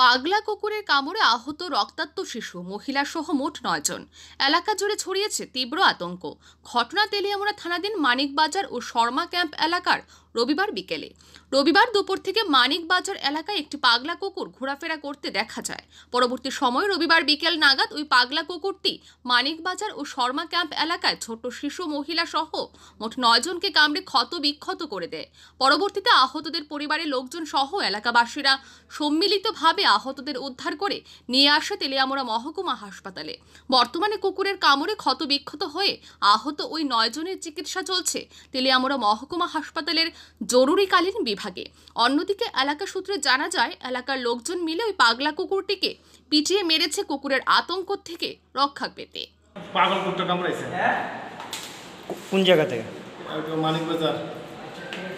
পাগলা কুকুরের কামড়ে আহত রক্তাক্ত শিশু মহিলা সহ মোট নয়জন এলাকা জুড়ে ছড়িয়েছে তীব্র আতঙ্ক ঘটনা তেলিয়ামুড়া থানাধীন মানিকবাজার ও শর্মা ক্যাম্প এলাকার রবিবার বিকেলে রবিবার দুপুর থেকে মানিকবাজার এলাকায় একটি পাগলা কুকুর ঘোরাফেরা করতে দেখা যায় পরবর্তী সময় রবিবার বিকেল নাগাদ ওই পাগলা কুকুরটি মানিকবাজার ও শর্মা ক্যাম্প এলাকায় ছোট শিশু মহিলা সহ মোট নয়জনকে কামড়ে ক্ষত বিক্ষত করে দেয় পরবর্তীতে আহতদের পরিবারের লোকজন সহ এলাকাবাসীরা সম্মিলিতভাবে আহতদের উদ্ধার করে নিয়ে আসে তেলিয়ামোড়া মহকুমা হাসপাতালে বর্তমানে কুকুরের কামড়ে ক্ষতবিক্ষত হয়ে আহত ওই নয়জনের চিকিৎসা চলছে তেলিয়ামোড়া মহকুমা হাসপাতালের জরুরিকালীন বিভাগে অন্যদিকে এলাকা সূত্রে জানা যায় এলাকার লোকজন মিলে ওই পাগলা কুকুরটিকে পিটিয়ে মেরেছে কুকুরের আতঙ্ক থেকে রক্ষা পেতে পাগল কুকুরটা কামড়াইছে হ্যাঁ। কোন জায়গা থেকে মানিক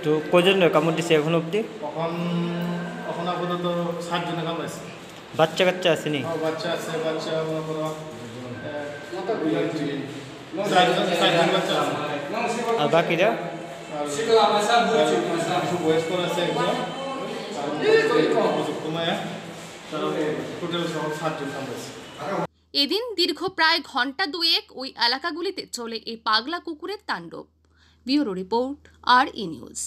তো কজন কামড় এখন অবধি এখন এখন আপাতত কামড়াইছে বাচ্চা কাচ্চা আসেনি হ্যাঁ, বাচ্চা আছে বাচ্চা মনে করো আর বাকিরা s-a Voi spune să এদিন দীর্ঘ প্রায় ঘন্টা দুয়েক ওই এলাকাগুলিতে চলে এই পাগলা কুকুরের তাণ্ডব বিউরো রিপোর্ট আর ই নিউজ